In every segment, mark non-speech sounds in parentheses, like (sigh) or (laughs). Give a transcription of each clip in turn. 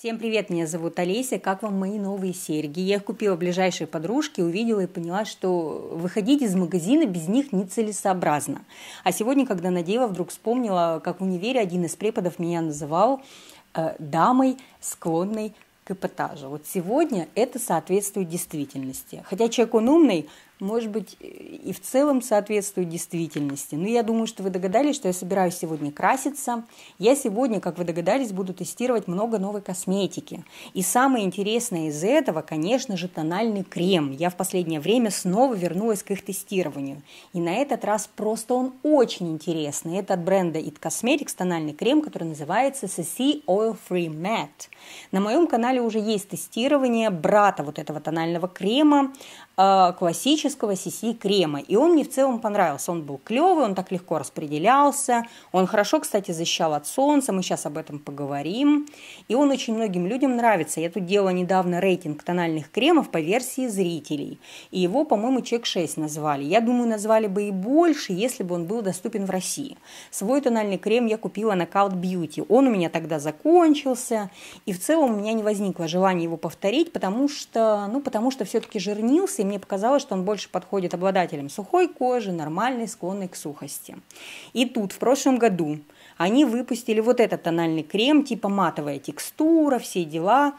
Всем привет, меня зовут Олеся, как вам мои новые серьги? Я их купила ближайшей подружке, увидела и поняла, что выходить из магазина без них нецелесообразно. А сегодня, когда надела, вдруг вспомнила, как в универе один из преподов меня называл э, дамой, склонной к эпатажу. Вот сегодня это соответствует действительности. Хотя человек он умный, может быть, и в целом соответствует действительности. Но ну, я думаю, что вы догадались, что я собираюсь сегодня краситься. Я сегодня, как вы догадались, буду тестировать много новой косметики. И самое интересное из этого, конечно же, тональный крем. Я в последнее время снова вернулась к их тестированию. И на этот раз просто он очень интересный. Это от бренда It Cosmetics тональный крем, который называется CC Oil Free Matte. На моем канале уже есть тестирование брата вот этого тонального крема. Э, классического CC крема. И он мне в целом понравился. Он был клевый, он так легко распределялся. Он хорошо, кстати, защищал от солнца. Мы сейчас об этом поговорим. И он очень многим людям нравится. Я тут делала недавно рейтинг тональных кремов по версии зрителей. И его, по-моему, чек 6 назвали. Я думаю, назвали бы и больше, если бы он был доступен в России. Свой тональный крем я купила на Cult Beauty. Он у меня тогда закончился. И в целом у меня не возникло желания его повторить, потому что, ну, потому что все-таки жирнился, мне показалось, что он больше подходит обладателям сухой кожи, нормальной, склонной к сухости. И тут в прошлом году они выпустили вот этот тональный крем, типа матовая текстура, все дела.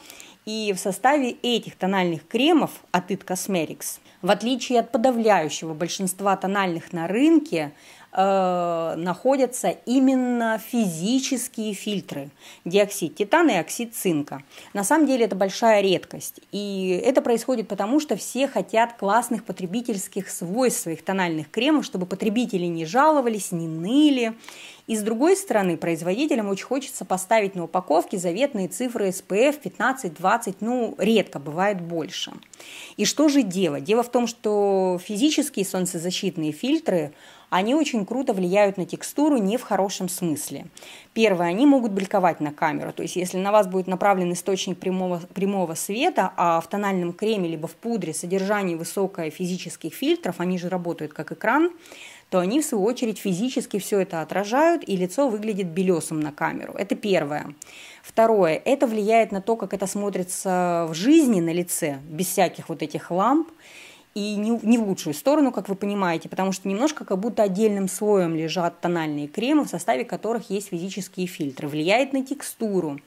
И в составе этих тональных кремов от It Cosmetics, в отличие от подавляющего большинства тональных на рынке, Э, находятся именно физические фильтры – диоксид титана и оксид цинка. На самом деле это большая редкость. И это происходит потому, что все хотят классных потребительских свойств своих тональных кремов, чтобы потребители не жаловались, не ныли. И с другой стороны, производителям очень хочется поставить на упаковке заветные цифры SPF 15-20, ну, редко, бывает больше. И что же делать? Дело в том, что физические солнцезащитные фильтры – они очень круто влияют на текстуру не в хорошем смысле. Первое, они могут бликовать на камеру, то есть если на вас будет направлен источник прямого, прямого света, а в тональном креме либо в пудре содержание высокое физических фильтров, они же работают как экран, то они, в свою очередь, физически все это отражают, и лицо выглядит белесым на камеру. Это первое. Второе, это влияет на то, как это смотрится в жизни на лице, без всяких вот этих ламп и не, не в лучшую сторону, как вы понимаете, потому что немножко как будто отдельным слоем лежат тональные кремы, в составе которых есть физические фильтры. Влияет на текстуру,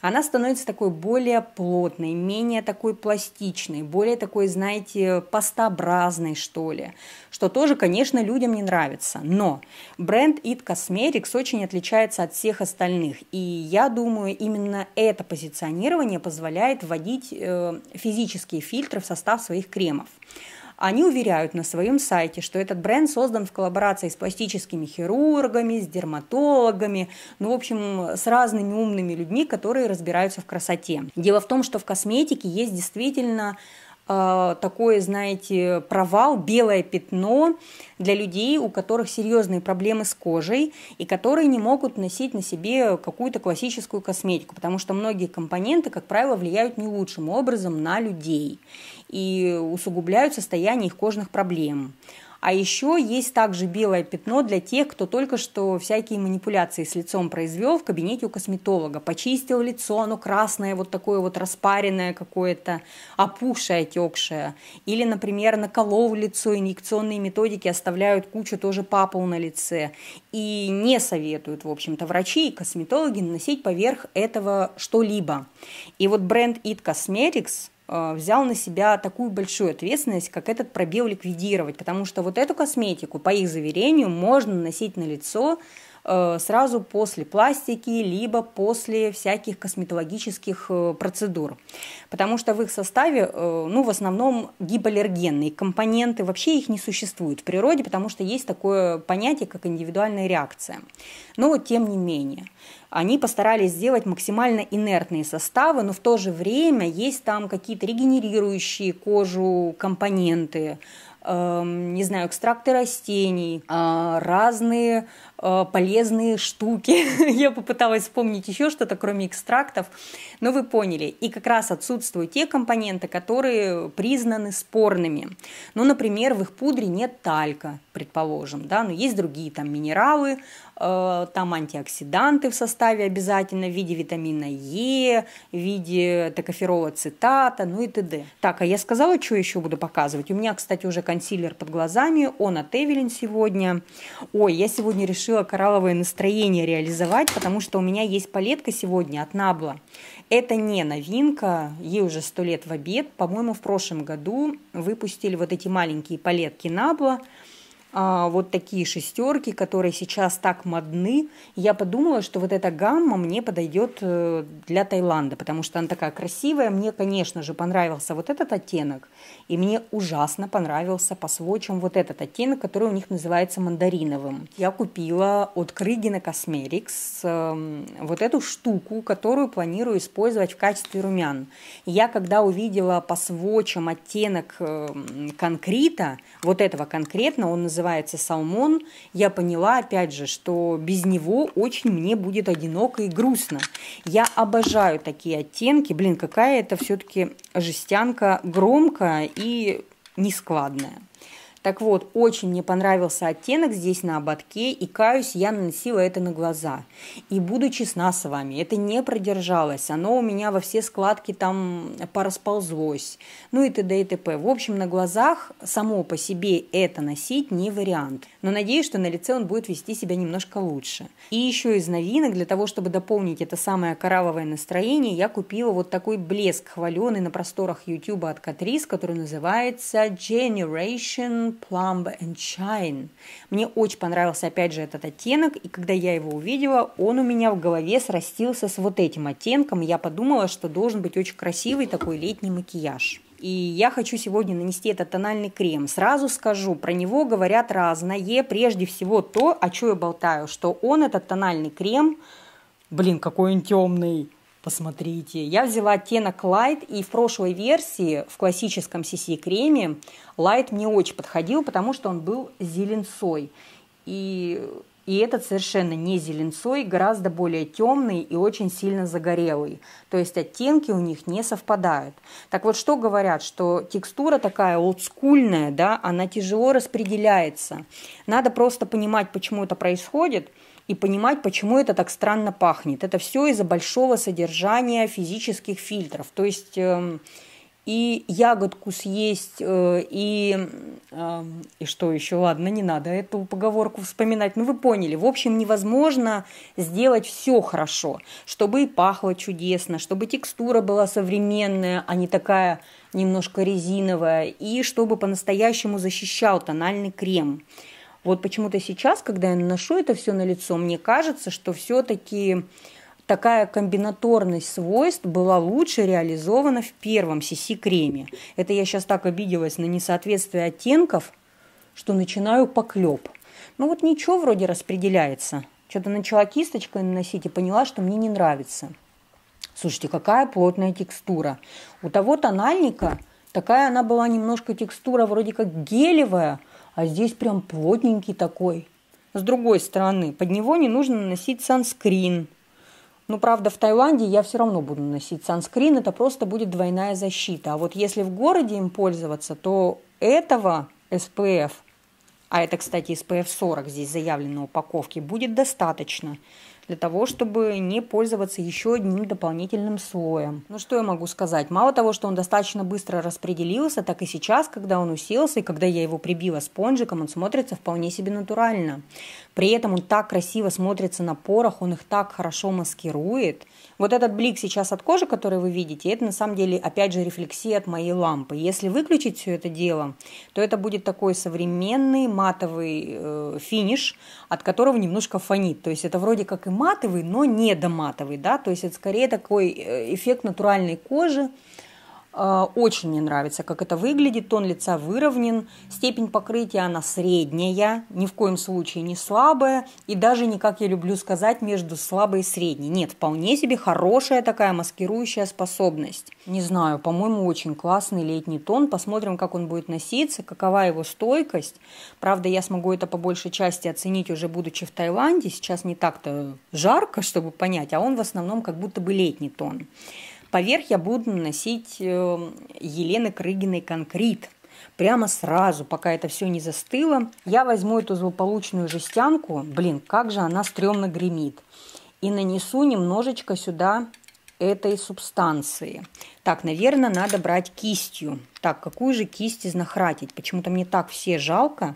она становится такой более плотной, менее такой пластичной, более такой, знаете, пастообразной, что ли, что тоже, конечно, людям не нравится. Но бренд It Cosmetics очень отличается от всех остальных, и я думаю, именно это позиционирование позволяет вводить э, физические фильтры в состав своих кремов. Они уверяют на своем сайте, что этот бренд создан в коллаборации с пластическими хирургами, с дерматологами, ну, в общем, с разными умными людьми, которые разбираются в красоте. Дело в том, что в косметике есть действительно а, такое, знаете, провал, белое пятно для людей, у которых серьезные проблемы с кожей и которые не могут носить на себе какую-то классическую косметику, потому что многие компоненты, как правило, влияют не лучшим образом на людей и усугубляют состояние их кожных проблем. А еще есть также белое пятно для тех, кто только что всякие манипуляции с лицом произвел в кабинете у косметолога. Почистил лицо, оно красное, вот такое вот распаренное какое-то, опухшее, отекшее. Или, например, наколол лицо, инъекционные методики оставляют кучу тоже папул на лице. И не советуют, в общем-то, врачи и косметологи наносить поверх этого что-либо. И вот бренд It Cosmetics – Э, взял на себя такую большую ответственность, как этот пробел ликвидировать, потому что вот эту косметику, по их заверению, можно наносить на лицо Э, сразу после пластики, либо после всяких косметологических э, процедур. Потому что в их составе, э, ну, в основном гипоаллергенные компоненты, вообще их не существует в природе, потому что есть такое понятие, как индивидуальная реакция. Но тем не менее, они постарались сделать максимально инертные составы, но в то же время есть там какие-то регенерирующие кожу компоненты, эм, не знаю, экстракты растений, а, разные Э, полезные штуки. (laughs) Я попыталась вспомнить еще что-то, кроме экстрактов, но вы поняли. И как раз отсутствуют те компоненты, которые признаны спорными. Ну, например, в их пудре нет талька, предположим, да, но есть другие там минералы, э, там антиоксиданты в составе обязательно в виде витамина Е, в виде токоферола цитата, ну и т.д. Так, а я сказала, что еще буду показывать. У меня, кстати, уже консилер под глазами, он от Эвелин сегодня. Ой, я сегодня решила решила коралловое настроение реализовать, потому что у меня есть палетка сегодня от Набла. Это не новинка, ей уже сто лет в обед. По-моему, в прошлом году выпустили вот эти маленькие палетки Набла – а, вот такие шестерки, которые сейчас так модны. Я подумала, что вот эта гамма мне подойдет э, для Таиланда, потому что она такая красивая. Мне, конечно же, понравился вот этот оттенок, и мне ужасно понравился по свочам вот этот оттенок, который у них называется мандариновым. Я купила от Крыгина Космерикс эм, вот эту штуку, которую планирую использовать в качестве румян. Я когда увидела по свочам оттенок эм, конкрета, вот этого конкретно, он называется называется «Салмон», я поняла, опять же, что без него очень мне будет одиноко и грустно. Я обожаю такие оттенки. Блин, какая это все-таки жестянка громкая и нескладная. Так вот, очень мне понравился оттенок здесь на ободке, и, каюсь, я наносила это на глаза. И буду честна с вами, это не продержалось, оно у меня во все складки там порасползлось, ну и т.д. и т.п. В общем, на глазах само по себе это носить не вариант, но надеюсь, что на лице он будет вести себя немножко лучше. И еще из новинок, для того, чтобы дополнить это самое коралловое настроение, я купила вот такой блеск хваленый на просторах YouTube от Катрис, который называется Generation Lemon, Plumber and Shine. Мне очень понравился, опять же, этот оттенок, и когда я его увидела, он у меня в голове срастился с вот этим оттенком, и я подумала, что должен быть очень красивый такой летний макияж. И я хочу сегодня нанести этот тональный крем. Сразу скажу, про него говорят разное. Прежде всего то, о чем я болтаю, что он, этот тональный крем, блин, какой он темный, Посмотрите, я взяла оттенок Light, и в прошлой версии, в классическом CC-креме, Light мне очень подходил, потому что он был зеленцой. И, и этот совершенно не зеленцой, гораздо более темный и очень сильно загорелый. То есть оттенки у них не совпадают. Так вот, что говорят, что текстура такая олдскульная, да, она тяжело распределяется. Надо просто понимать, почему это происходит – и понимать, почему это так странно пахнет. Это все из-за большого содержания физических фильтров. То есть эм, и ягодку съесть, э, и, эм, и что еще, ладно, не надо эту поговорку вспоминать. Ну, вы поняли, в общем, невозможно сделать все хорошо, чтобы и пахло чудесно, чтобы текстура была современная, а не такая немножко резиновая, и чтобы по-настоящему защищал тональный крем. Вот почему-то сейчас, когда я наношу это все на лицо, мне кажется, что все-таки такая комбинаторность свойств была лучше реализована в первом CC-креме. Это я сейчас так обиделась на несоответствие оттенков, что начинаю поклеп. Ну вот ничего вроде распределяется. Что-то начала кисточкой наносить и поняла, что мне не нравится. Слушайте, какая плотная текстура. У того тональника такая она была немножко текстура вроде как гелевая, а здесь прям плотненький такой. С другой стороны, под него не нужно наносить санскрин. Ну, правда, в Таиланде я все равно буду наносить санскрин, это просто будет двойная защита. А вот если в городе им пользоваться, то этого SPF, а это, кстати, SPF 40 здесь заявлено на упаковке, будет достаточно – для того, чтобы не пользоваться еще одним дополнительным слоем. Ну что я могу сказать? Мало того, что он достаточно быстро распределился, так и сейчас, когда он уселся и когда я его прибила спонжиком, он смотрится вполне себе натурально. При этом он так красиво смотрится на порах, он их так хорошо маскирует. Вот этот блик сейчас от кожи, который вы видите, это на самом деле, опять же, рефлексия от моей лампы. Если выключить все это дело, то это будет такой современный матовый э, финиш, от которого немножко фонит. То есть это вроде как и матовый, но не доматовый, да, то есть это скорее такой э, эффект натуральной кожи, а, очень мне нравится, как это выглядит. Тон лица выровнен, степень покрытия она средняя, ни в коем случае не слабая, и даже не, как я люблю сказать, между слабой и средней. Нет, вполне себе хорошая такая маскирующая способность. Не знаю, по-моему, очень классный летний тон. Посмотрим, как он будет носиться, какова его стойкость. Правда, я смогу это по большей части оценить уже будучи в Таиланде. Сейчас не так-то жарко, чтобы понять, а он в основном как будто бы летний тон. Поверх я буду наносить э, Елены Крыгиной конкрет. Прямо сразу, пока это все не застыло, я возьму эту злополучную жестянку, блин, как же она стрёмно гремит, и нанесу немножечко сюда этой субстанции. Так, наверное, надо брать кистью. Так, какую же кисть изнахратить? Почему-то мне так все жалко.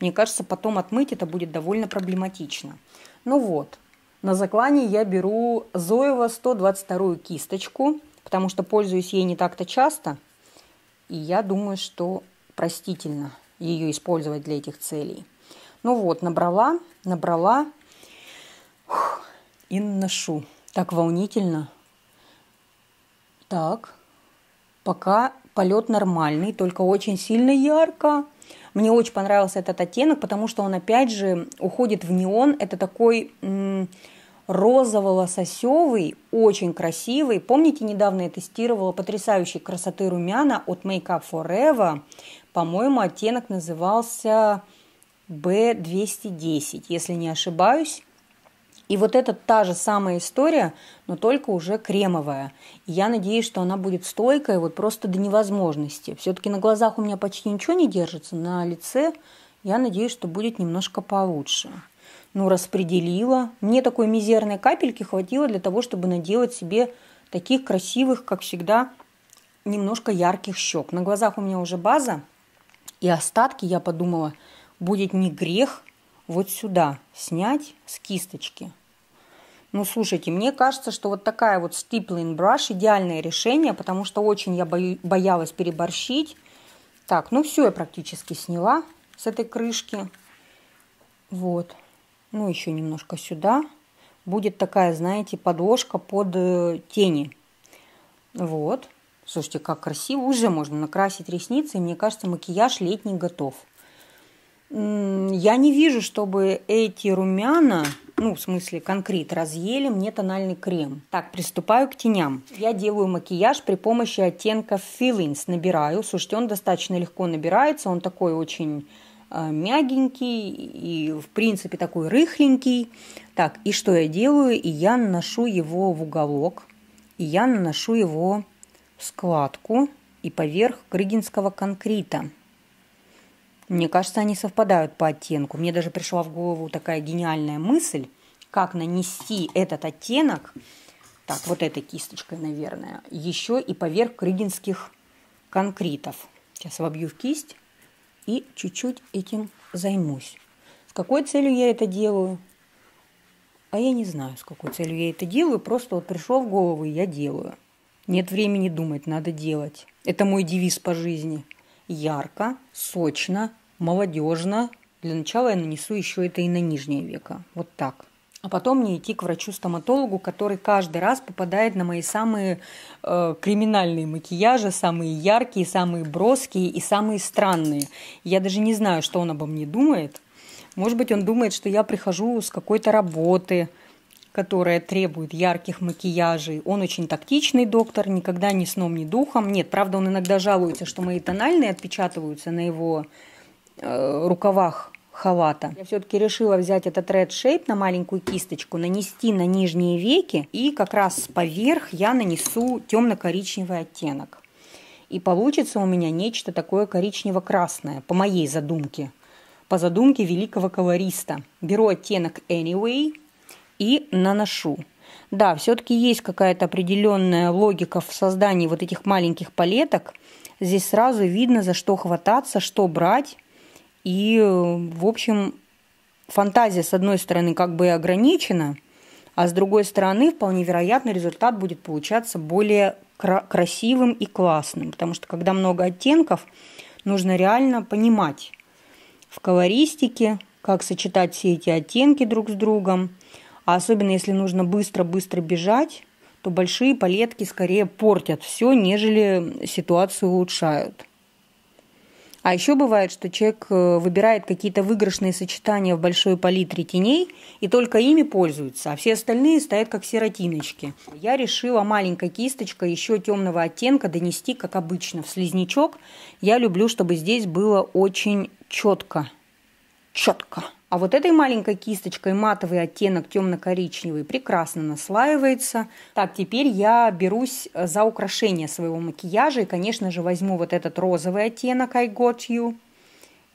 Мне кажется, потом отмыть это будет довольно проблематично. Ну вот, на заклане я беру Зоева 122 кисточку, потому что пользуюсь ей не так-то часто. И я думаю, что простительно ее использовать для этих целей. Ну вот, набрала, набрала и наношу. Так волнительно. Так, пока полет нормальный, только очень сильно ярко. Мне очень понравился этот оттенок, потому что он опять же уходит в неон. Это такой розово-лососевый, очень красивый. Помните, недавно я тестировала потрясающей красоты румяна от Make Up For Ever. По-моему, оттенок назывался B210, если не ошибаюсь. И вот это та же самая история, но только уже кремовая. И я надеюсь, что она будет стойкая вот просто до невозможности. Все-таки на глазах у меня почти ничего не держится, на лице я надеюсь, что будет немножко получше. Ну, распределила. Мне такой мизерной капельки хватило для того, чтобы наделать себе таких красивых, как всегда, немножко ярких щек. На глазах у меня уже база, и остатки, я подумала, будет не грех вот сюда снять с кисточки. Ну, слушайте, мне кажется, что вот такая вот стиплинг браш идеальное решение, потому что очень я боялась переборщить. Так, ну все я практически сняла с этой крышки. Вот. Ну, еще немножко сюда. Будет такая, знаете, подложка под э, тени. Вот. Слушайте, как красиво. Уже можно накрасить ресницы. И мне кажется, макияж летний готов. Я не вижу, чтобы эти румяна ну, в смысле, конкрет, разъели мне тональный крем. Так, приступаю к теням. Я делаю макияж при помощи оттенка Feelings. Набираю. Слушайте, он достаточно легко набирается. Он такой очень э, мягенький и, в принципе, такой рыхленький. Так, и что я делаю? И я наношу его в уголок. И я наношу его в складку и поверх крыгинского конкрета. Мне кажется, они совпадают по оттенку. Мне даже пришла в голову такая гениальная мысль, как нанести этот оттенок, так, вот этой кисточкой, наверное, еще и поверх крыгинских конкретов. Сейчас вобью в кисть и чуть-чуть этим займусь. С какой целью я это делаю? А я не знаю, с какой целью я это делаю. Просто вот пришло в голову, и я делаю. Нет времени думать, надо делать. Это мой девиз по жизни – ярко, сочно, молодежно. Для начала я нанесу еще это и на нижнее веко. Вот так. А потом мне идти к врачу-стоматологу, который каждый раз попадает на мои самые э, криминальные макияжи, самые яркие, самые броские и самые странные. Я даже не знаю, что он обо мне думает. Может быть, он думает, что я прихожу с какой-то работы, которая требует ярких макияжей. Он очень тактичный доктор, никогда ни сном, ни духом. Нет, правда, он иногда жалуется, что мои тональные отпечатываются на его э, рукавах халата. Я все-таки решила взять этот Red Shape на маленькую кисточку, нанести на нижние веки, и как раз поверх я нанесу темно-коричневый оттенок. И получится у меня нечто такое коричнево-красное, по моей задумке, по задумке великого колориста. Беру оттенок Anyway, и наношу. Да, все-таки есть какая-то определенная логика в создании вот этих маленьких палеток. Здесь сразу видно, за что хвататься, что брать. И, в общем, фантазия, с одной стороны, как бы и ограничена, а с другой стороны, вполне вероятно, результат будет получаться более красивым и классным. Потому что, когда много оттенков, нужно реально понимать в колористике, как сочетать все эти оттенки друг с другом – а особенно если нужно быстро-быстро бежать, то большие палетки скорее портят все, нежели ситуацию улучшают. А еще бывает, что человек э, выбирает какие-то выигрышные сочетания в большой палитре теней и только ими пользуется, а все остальные стоят как сиротиночки. Я решила маленькой кисточкой еще темного оттенка донести, как обычно, в слизнячок. Я люблю, чтобы здесь было очень четко. Четко. А вот этой маленькой кисточкой матовый оттенок темно-коричневый прекрасно наслаивается. Так, теперь я берусь э, за украшение своего макияжа и, конечно же, возьму вот этот розовый оттенок I Got You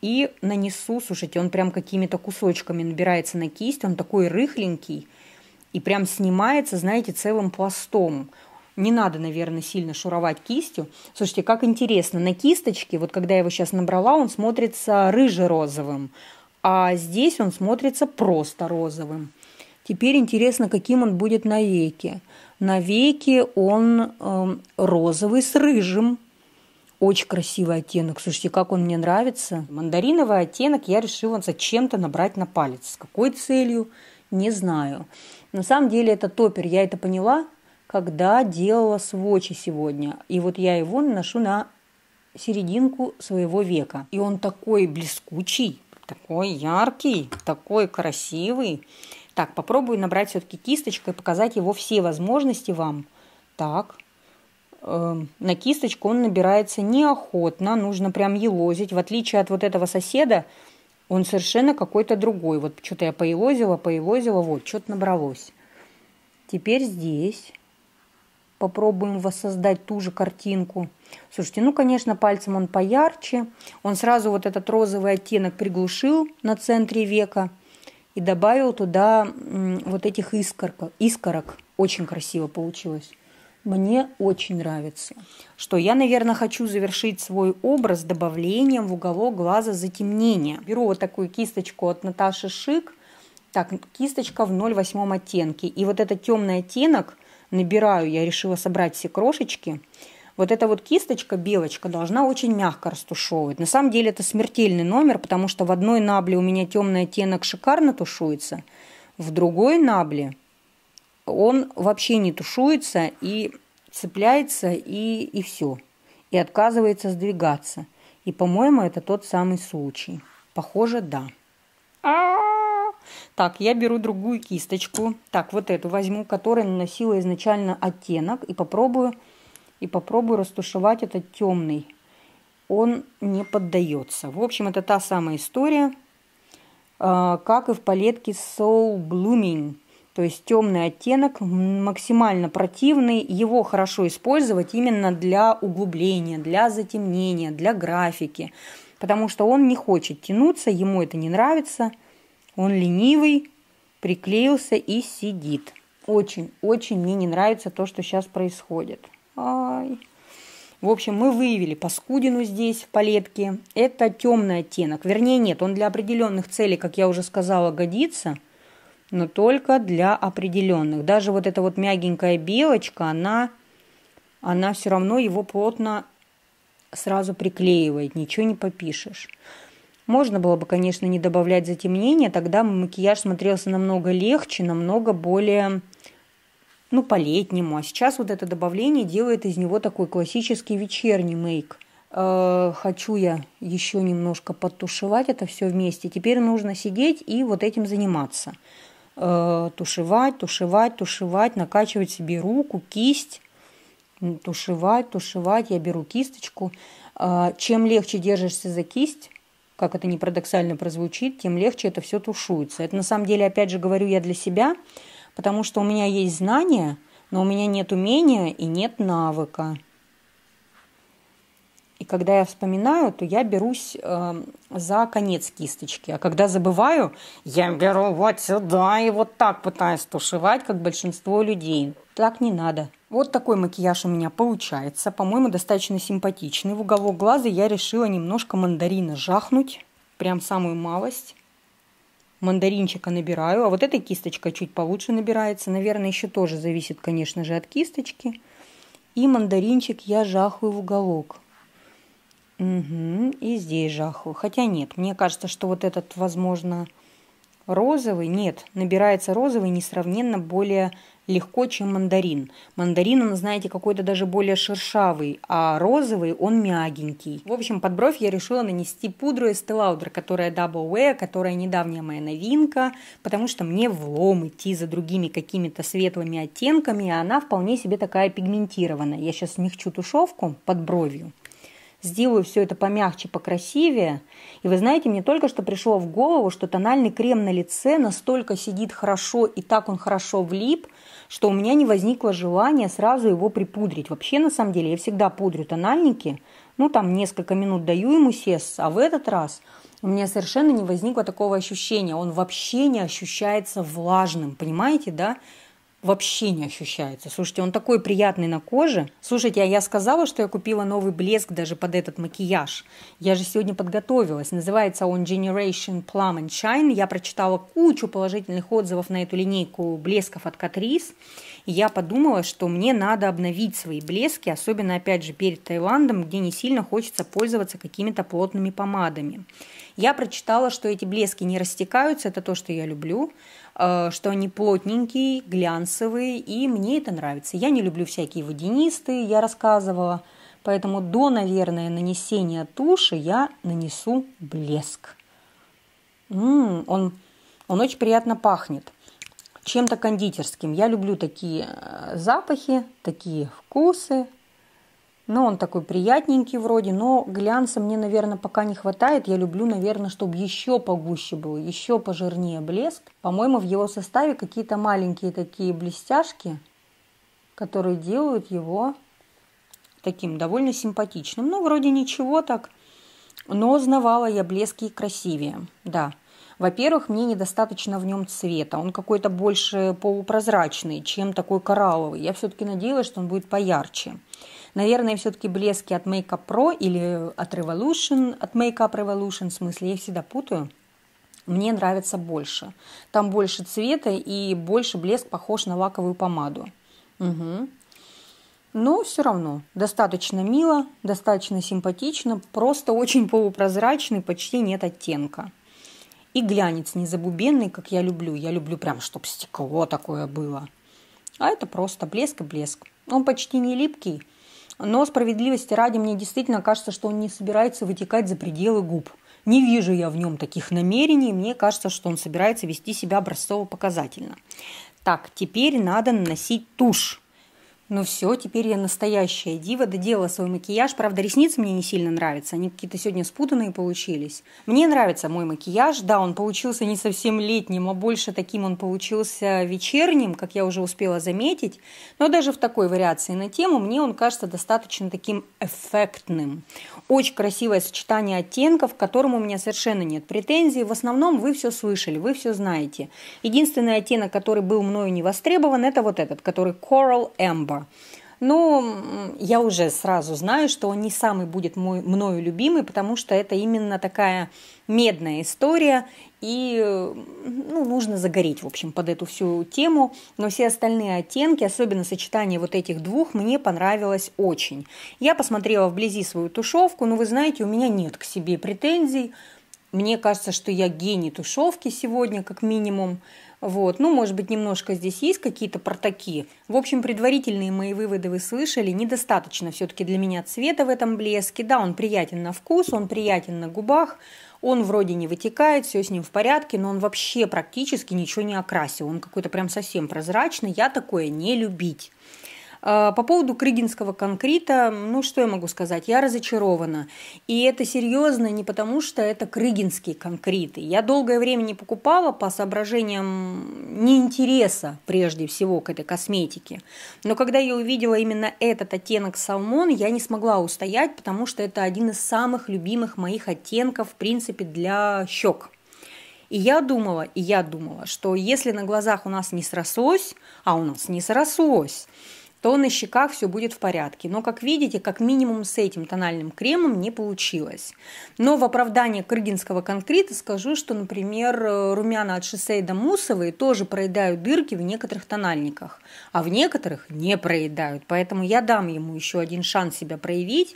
и нанесу, слушайте, он прям какими-то кусочками набирается на кисть, он такой рыхленький и прям снимается, знаете, целым пластом. Не надо, наверное, сильно шуровать кистью. Слушайте, как интересно, на кисточке, вот когда я его сейчас набрала, он смотрится рыже-розовым а здесь он смотрится просто розовым. Теперь интересно, каким он будет на веке. На веке он э, розовый с рыжим. Очень красивый оттенок. Слушайте, как он мне нравится. Мандариновый оттенок я решила зачем-то набрать на палец. С какой целью, не знаю. На самом деле это топер. Я это поняла, когда делала свочи сегодня. И вот я его наношу на серединку своего века. И он такой блескучий. Такой яркий, такой красивый. Так, попробую набрать все-таки кисточкой, показать его все возможности вам. Так, эм, на кисточку он набирается неохотно, нужно прям елозить. В отличие от вот этого соседа, он совершенно какой-то другой. Вот что-то я поелозила, поелозила, вот, что-то набралось. Теперь здесь попробуем воссоздать ту же картинку – Слушайте, ну, конечно, пальцем он поярче. Он сразу вот этот розовый оттенок приглушил на центре века и добавил туда вот этих искорок, искорок. Очень красиво получилось. Мне очень нравится. Что я, наверное, хочу завершить свой образ добавлением в уголок глаза затемнения. Беру вот такую кисточку от Наташи Шик. Так, кисточка в 0,8 оттенке. И вот этот темный оттенок набираю, я решила собрать все крошечки – вот эта вот кисточка, белочка, должна очень мягко растушевывать. На самом деле это смертельный номер, потому что в одной набле у меня темный оттенок шикарно тушуется, в другой набле он вообще не тушуется и цепляется, и, и все. И отказывается сдвигаться. И, по-моему, это тот самый случай. Похоже, да. Так, я беру другую кисточку. Так, вот эту возьму, которая наносила изначально оттенок. И попробую и попробую растушевать этот темный. Он не поддается. В общем, это та самая история, а, как и в палетке Soul Blooming. То есть темный оттенок, максимально противный. Его хорошо использовать именно для углубления, для затемнения, для графики. Потому что он не хочет тянуться, ему это не нравится. Он ленивый, приклеился и сидит. Очень-очень мне не нравится то, что сейчас происходит. Ай. В общем, мы выявили паскудину здесь, в палетке. Это темный оттенок. Вернее, нет, он для определенных целей, как я уже сказала, годится, но только для определенных. Даже вот эта вот мягенькая белочка, она, она все равно его плотно сразу приклеивает, ничего не попишешь. Можно было бы, конечно, не добавлять затемнение, тогда макияж смотрелся намного легче, намного более ну, по-летнему. А сейчас вот это добавление делает из него такой классический вечерний мейк. Э, хочу я еще немножко подтушевать это все вместе. Теперь нужно сидеть и вот этим заниматься. Э, тушевать, тушевать, тушевать, накачивать себе руку, кисть, тушевать, тушевать. Я беру кисточку. Э, чем легче держишься за кисть, как это не парадоксально прозвучит, тем легче это все тушуется. Это на самом деле, опять же, говорю я для себя – потому что у меня есть знания, но у меня нет умения и нет навыка. И когда я вспоминаю, то я берусь э, за конец кисточки. А когда забываю, я беру вот сюда и вот так пытаюсь тушевать, как большинство людей. Так не надо. Вот такой макияж у меня получается. По-моему, достаточно симпатичный. В уголок глаза я решила немножко мандарина жахнуть. Прям самую малость мандаринчика набираю. А вот эта кисточка чуть получше набирается. Наверное, еще тоже зависит, конечно же, от кисточки. И мандаринчик я жахаю в уголок. Угу, и здесь жахаю. Хотя нет, мне кажется, что вот этот, возможно, Розовый? Нет, набирается розовый несравненно более легко, чем мандарин. Мандарин, он, знаете, какой-то даже более шершавый, а розовый он мягенький. В общем, под бровь я решила нанести пудру Estee Lauder, которая Double Wear, которая недавняя моя новинка, потому что мне влом идти за другими какими-то светлыми оттенками, а она вполне себе такая пигментированная. Я сейчас смягчу тушевку под бровью сделаю все это помягче, покрасивее. И вы знаете, мне только что пришло в голову, что тональный крем на лице настолько сидит хорошо и так он хорошо влип, что у меня не возникло желания сразу его припудрить. Вообще, на самом деле, я всегда пудрю тональники, ну, там, несколько минут даю ему сесться, а в этот раз у меня совершенно не возникло такого ощущения. Он вообще не ощущается влажным, понимаете, да? вообще не ощущается. Слушайте, он такой приятный на коже. Слушайте, а я сказала, что я купила новый блеск даже под этот макияж. Я же сегодня подготовилась. Называется он Generation Plum and Shine. Я прочитала кучу положительных отзывов на эту линейку блесков от Catrice. И я подумала, что мне надо обновить свои блески, особенно, опять же, перед Таиландом, где не сильно хочется пользоваться какими-то плотными помадами. Я прочитала, что эти блески не растекаются, это то, что я люблю. Э, что они плотненькие, глянцевые, и мне это нравится. Я не люблю всякие водянистые, я рассказывала. Поэтому до, наверное, нанесения туши я нанесу блеск. М-м, он, он очень приятно пахнет. Чем-то кондитерским. Я люблю такие э, запахи, такие вкусы. Но ну, он такой приятненький вроде, но глянца мне, наверное, пока не хватает. Я люблю, наверное, чтобы еще погуще был, еще пожирнее блеск. По-моему, в его составе какие-то маленькие такие блестяшки, которые делают его таким довольно симпатичным. Ну, вроде ничего так, но узнавала я блески красивее, да. Во-первых, мне недостаточно в нем цвета. Он какой-то больше полупрозрачный, чем такой коралловый. Я все-таки надеялась, что он будет поярче. Наверное, все-таки блески от Makeup Pro или от Revolution, от Makeup Revolution, в смысле, я их всегда путаю. Мне нравится больше. Там больше цвета и больше блеск похож на лаковую помаду. Угу. Но все равно достаточно мило, достаточно симпатично, просто очень полупрозрачный, почти нет оттенка. И глянец не забубенный, как я люблю. Я люблю прям, чтобы стекло такое было. А это просто блеск и блеск. Он почти не липкий, но справедливости ради мне действительно кажется, что он не собирается вытекать за пределы губ. Не вижу я в нем таких намерений, мне кажется, что он собирается вести себя образцово-показательно. Так, теперь надо наносить тушь. Ну все, теперь я настоящая дива, доделала свой макияж. Правда, ресницы мне не сильно нравятся, они какие-то сегодня спутанные получились. Мне нравится мой макияж, да, он получился не совсем летним, а больше таким он получился вечерним, как я уже успела заметить. Но даже в такой вариации на тему мне он кажется достаточно таким эффектным. Очень красивое сочетание оттенков, к которому у меня совершенно нет претензий. В основном вы все слышали, вы все знаете. Единственный оттенок, который был мною не востребован, это вот этот, который Coral Amber особо. Но ну, я уже сразу знаю, что он не самый будет мой, мною любимый, потому что это именно такая медная история, и ну, нужно загореть, в общем, под эту всю тему. Но все остальные оттенки, особенно сочетание вот этих двух, мне понравилось очень. Я посмотрела вблизи свою тушевку, но ну, вы знаете, у меня нет к себе претензий. Мне кажется, что я гений тушевки сегодня, как минимум. Вот. Ну, может быть, немножко здесь есть какие-то протоки. В общем, предварительные мои выводы вы слышали. Недостаточно все-таки для меня цвета в этом блеске. Да, он приятен на вкус, он приятен на губах. Он вроде не вытекает, все с ним в порядке, но он вообще практически ничего не окрасил. Он какой-то прям совсем прозрачный. Я такое не любить. А, по поводу крыгинского конкрета, ну что я могу сказать, я разочарована. И это серьезно не потому, что это крыгинские конкреты. Я долгое время не покупала по соображениям неинтереса прежде всего к этой косметике. Но когда я увидела именно этот оттенок салмон, я не смогла устоять, потому что это один из самых любимых моих оттенков, в принципе, для щек. И я думала, и я думала, что если на глазах у нас не срослось, а у нас не срослось, то на щеках все будет в порядке. Но, как видите, как минимум с этим тональным кремом не получилось. Но в оправдание кыргинского конкрета скажу, что, например, э, румяна от Шисейда Мусовой тоже проедают дырки в некоторых тональниках, а в некоторых не проедают. Поэтому я дам ему еще один шанс себя проявить,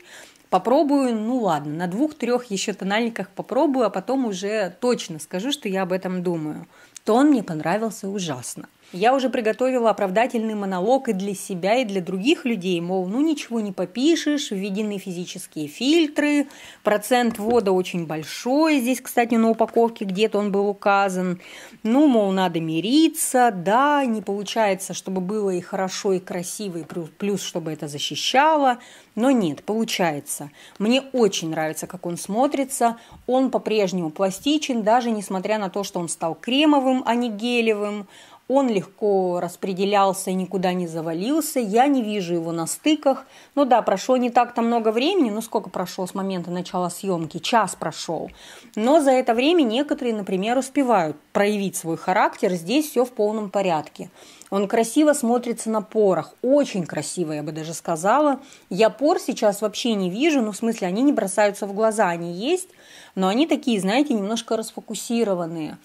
Попробую, ну ладно, на двух-трех еще тональниках попробую, а потом уже точно скажу, что я об этом думаю. Тон мне понравился ужасно. Я уже приготовила оправдательный монолог и для себя, и для других людей, мол, ну ничего не попишешь, введены физические фильтры, процент вода очень большой, здесь, кстати, на упаковке где-то он был указан, ну, мол, надо мириться, да, не получается, чтобы было и хорошо, и красиво, и плюс, чтобы это защищало, но нет, получается. Мне очень нравится, как он смотрится, он по-прежнему пластичен, даже несмотря на то, что он стал кремовым, а не гелевым, он легко распределялся и никуда не завалился. Я не вижу его на стыках. Ну да, прошло не так-то много времени. Ну сколько прошло с момента начала съемки? Час прошел. Но за это время некоторые, например, успевают проявить свой характер. Здесь все в полном порядке. Он красиво смотрится на порах. Очень красиво, я бы даже сказала. Я пор сейчас вообще не вижу. Ну, в смысле, они не бросаются в глаза. Они есть, но они такие, знаете, немножко расфокусированные.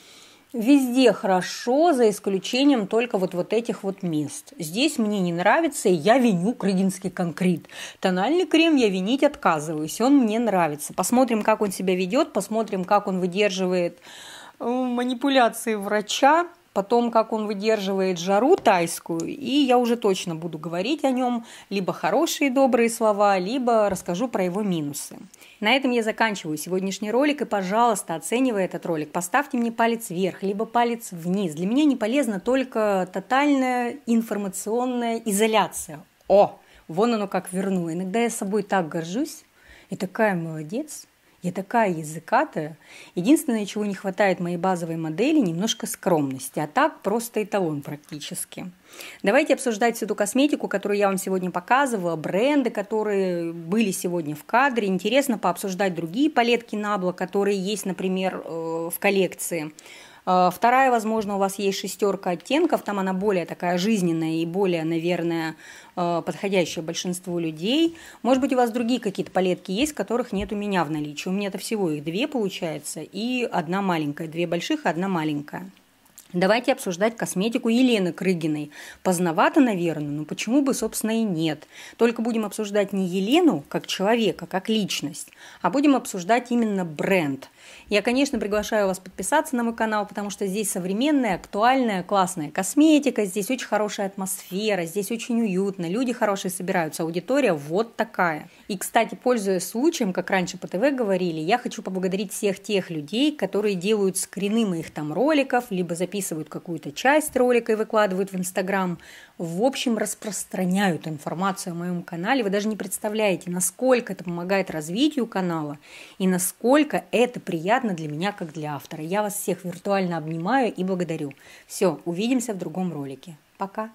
Везде хорошо, за исключением только вот, вот этих вот мест. Здесь мне не нравится, и я виню крыгинский конкрет. Тональный крем я винить отказываюсь, он мне нравится. Посмотрим, как он себя ведет, посмотрим, как он выдерживает э, манипуляции врача потом как он выдерживает жару тайскую, и я уже точно буду говорить о нем либо хорошие добрые слова, либо расскажу про его минусы. На этом я заканчиваю сегодняшний ролик, и, пожалуйста, оценивая этот ролик, поставьте мне палец вверх, либо палец вниз. Для меня не полезна только тотальная информационная изоляция. О, вон оно как верну. Иногда я собой так горжусь и такая молодец – я такая языкатая. Единственное, чего не хватает моей базовой модели, немножко скромности. А так просто эталон практически. Давайте обсуждать всю ту косметику, которую я вам сегодня показывала, бренды, которые были сегодня в кадре. Интересно пообсуждать другие палетки Набла, которые есть, например, э, в коллекции. Э, вторая, возможно, у вас есть шестерка оттенков, там она более такая жизненная и более, наверное, э, подходящая большинству людей. Может быть, у вас другие какие-то палетки есть, которых нет у меня в наличии. У меня это всего их две получается, и одна маленькая, две больших, одна маленькая. Давайте обсуждать косметику Елены Крыгиной. Поздновато, наверное, но почему бы, собственно, и нет. Только будем обсуждать не Елену как человека, как личность, а будем обсуждать именно бренд. Я, конечно, приглашаю вас подписаться на мой канал, потому что здесь современная, актуальная, классная косметика, здесь очень хорошая атмосфера, здесь очень уютно, люди хорошие собираются, аудитория вот такая. И, кстати, пользуясь случаем, как раньше по ТВ говорили, я хочу поблагодарить всех тех людей, которые делают скрины моих там роликов, либо записывают какую-то часть ролика и выкладывают в Инстаграм. В общем, распространяют информацию о моем канале. Вы даже не представляете, насколько это помогает развитию канала и насколько это приятно для меня, как для автора. Я вас всех виртуально обнимаю и благодарю. Все, увидимся в другом ролике. Пока!